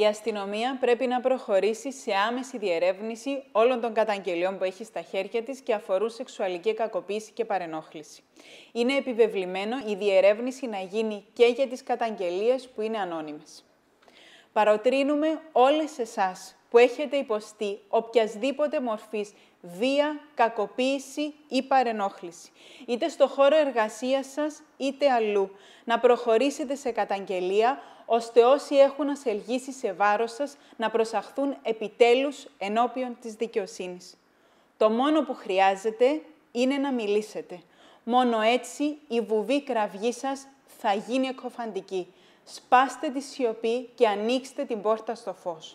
η αστυνομία πρέπει να προχωρήσει σε άμεση διερεύνηση όλων των καταγγελιών που έχει στα χέρια της και αφορούν σεξουαλική κακοποίηση και παρενόχληση. Είναι επιβεβλημένο η διερεύνηση να γίνει και για τις καταγγελίες που είναι ανώνυμες. Παροτρύνουμε όλες εσάς που έχετε υποστεί οποιασδήποτε μορφής βία, κακοποίηση ή παρενόχληση, είτε στο χώρο εργασίας σας, είτε αλλού, να προχωρήσετε σε καταγγελία, ώστε όσοι έχουν ασελγήσει σε βάρος σας να προσαχθούν επιτέλους ενώπιον της δικαιοσύνης. Το μόνο που χρειάζεται είναι να μιλήσετε. Μόνο έτσι η βουβή κραυγή σας θα γίνει εκοφαντική. Σπάστε τη σιωπή και ανοίξτε την πόρτα στο φως.